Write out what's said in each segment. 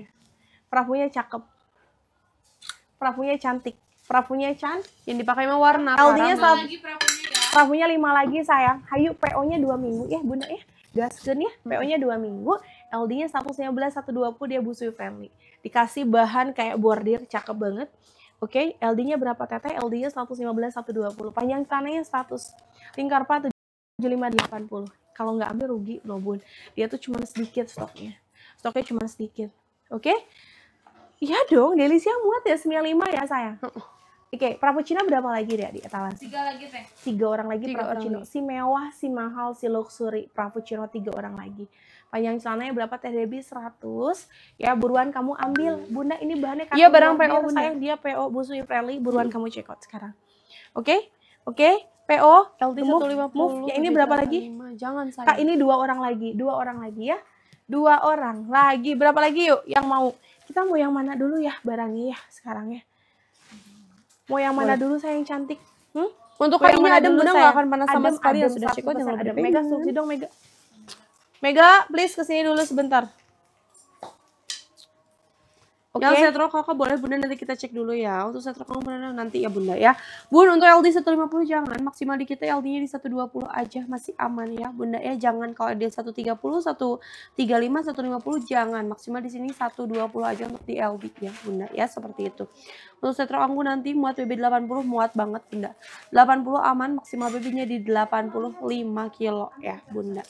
perahunya. Perahunya cakep. Perahunya cantik. Perahunya Chan yang dipakai mah warna. Aldinya satu. Perahunya lima lagi sayang. Hayu PO-nya dua minggu ya bunda ya. Gaskeun ya. PO-nya dua minggu. ld satu 115, 120 dia busui family. Dikasih bahan kayak bordir cakep banget. Oke, okay, LD-nya berapa teteh? LD-nya 115, 120. Panjang tanahnya 100. Lingkar 4, 75, 80. Kalau nggak ambil rugi, loh bun. Dia tuh cuma sedikit stoknya. Stoknya cuma sedikit. Oke? Okay? Iya dong, Delicia muat ya 95 ya sayang. Oke, okay, Cina berapa lagi deh di etalase? Tiga lagi teh. Tiga orang lagi tiga Cina. Orang. Si mewah, si mahal, si luxury. Cina tiga orang lagi. Panjang celananya berapa teh Debbie? Seratus. Ya buruan kamu ambil. Hmm. Bunda ini bahannya Iya barang PO bunda. Sayang dia PO Busu Ifreli. Buruan hmm. kamu check out sekarang. Oke? Okay? Oke? Okay? PO, LT move, Ya ini berapa lagi? Jangan saya. Kak ini dua orang lagi, dua orang lagi ya dua orang lagi. Berapa lagi yuk yang mau? Kita mau yang mana dulu ya barangnya ya sekarang ya? Mau yang mana Boleh. dulu saya yang cantik? Hmm? Untuk kali ini adem bunda nggak akan panas sama sekali sudah cukup jangan ada Mega, subsidi dong Mega. Mega, please kesini dulu sebentar. Okay. Yang setro kakak boleh bunda nanti kita cek dulu ya. Untuk setro kamu bunda nanti ya bunda ya. Bun untuk LD 150 jangan maksimal di kita LD-nya di 120 aja masih aman ya bunda ya. Jangan kalau LD 130, 135, 150 jangan maksimal di sini 120 aja untuk di LD ya bunda ya seperti itu. Untuk setro aku nanti muat BB 80 muat banget bunda. 80 aman maksimal BB-nya di 85 kilo ya bunda.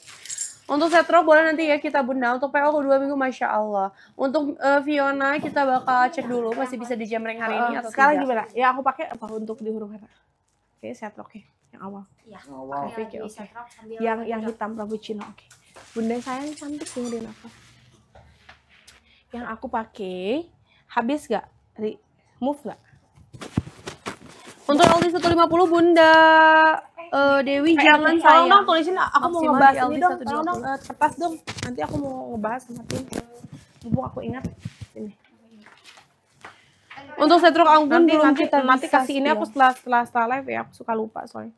Untuk Setro boleh nanti ya kita bunda. Untuk PO dua minggu masya Allah. Untuk uh, Fiona kita bakal cek dulu masih bisa di jam hari ini eh, atau Sekarang tidak. gimana? Ya aku pakai apa untuk di huruf Oke, okay, Setro oke. Okay. Yang awal. Iya. Yang awal. Oke, okay, okay. Yang yang hitam Prabu cina, Oke. Okay. Bunda sayang cantik dengerin apa? Yang aku pakai habis gak? Move gak? Untuk LD 150 Bunda uh, Dewi eh, jangan sayang. Tolong dong tulisin aku Maksimal mau ngebahas ini dong. Tolong dong uh, eh, kertas dong. Nanti aku mau ngebahas sama tim. Eh, mumpung aku ingat ini. Untuk setruk anggun nanti, belum nanti, kita nanti kasih ini aku setelah, setelah setelah live ya. Aku suka lupa soalnya.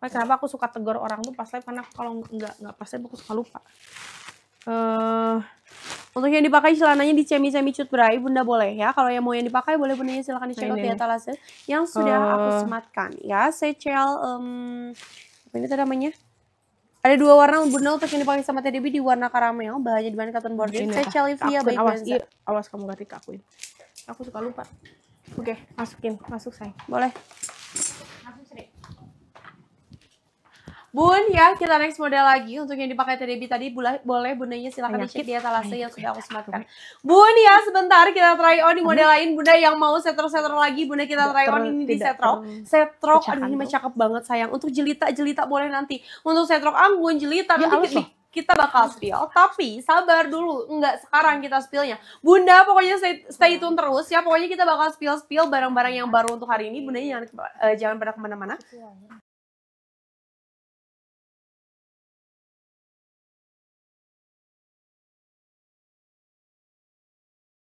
Nah, kenapa aku suka tegur orang tuh pas live karena kalau nggak nggak pas live aku suka lupa. Eh uh, untuk yang dipakai celananya dicemi-cemi cut berai, bunda boleh ya. Kalau yang mau yang dipakai boleh bundanya silahkan dicek out di etalase yang sudah uh. aku sematkan ya. Secel um, apa ini namanya? Ada dua warna bunda untuk yang dipakai sama TDB di warna karamel, bahannya dibahan cotton bordir. Secel ya baik awas, iya, awas kamu gak tikakuin. Aku suka lupa. Oke, okay, masukin, masuk sayang. Boleh. Bun, ya kita next model lagi untuk yang dipakai TDB tadi boleh boleh bundanya silahkan dicek di etalase yang sudah aku sematkan. Bun, ya sebentar kita try on di model lain. Bunda yang mau setro-setro lagi, Bunda kita try on ini di setro. Setrok, aduh ini cakep banget sayang. Untuk jelita-jelita boleh nanti. Untuk setrok anggun, jelita ya, nanti kita bakal spill, tapi sabar dulu, nggak sekarang kita spillnya. Bunda, pokoknya stay, stay hmm. tune terus ya, pokoknya kita bakal spill-spill barang-barang yang baru untuk hari ini. Bunda jangan, uh, jangan pernah kemana-mana.